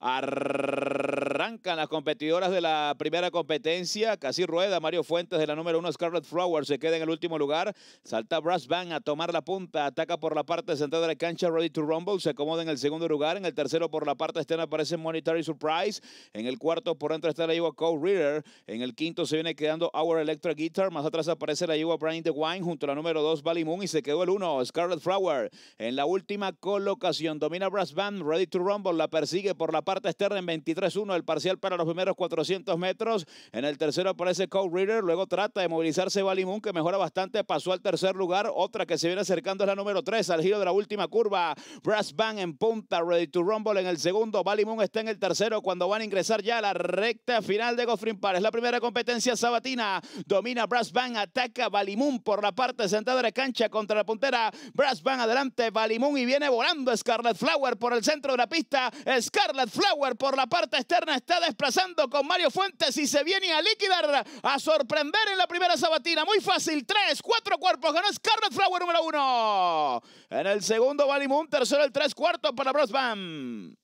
Arr- las competidoras de la primera competencia. Casi Rueda, Mario Fuentes de la número uno, Scarlet Flower se queda en el último lugar. Salta Brass Band a tomar la punta, ataca por la parte central de la cancha, Ready to Rumble, se acomoda en el segundo lugar. En el tercero por la parte externa aparece Monetary Surprise. En el cuarto por dentro está la Iowa Cole Reader. En el quinto se viene quedando Our Electric Guitar. Más atrás aparece la Iowa Brian the Wine junto a la número dos, Valley Moon. Y se quedó el uno, Scarlet Flower. En la última colocación domina Brass Band, Ready to Rumble, la persigue por la parte externa en 23-1 el parcial para los primeros 400 metros. En el tercero aparece Cole Reader, luego trata de movilizarse Balimun, que mejora bastante, pasó al tercer lugar. Otra que se viene acercando es la número 3, al giro de la última curva. Brass Band en punta, Ready to Rumble en el segundo. Balimun está en el tercero cuando van a ingresar ya a la recta final de Goffrin Park. Es la primera competencia sabatina. Domina Brass Band, ataca Balimun por la parte sentada de cancha contra la puntera. Brass Band adelante, Balimun y viene volando Scarlett Flower por el centro de la pista. Scarlett Flower por la parte externa está desplazando con Mario Fuentes y se viene a liquidar, a sorprender en la primera sabatina. Muy fácil, tres, cuatro cuerpos. Ganó Scarlet Flower número uno. En el segundo, Moon Tercero, el tres, cuarto para Brosbam.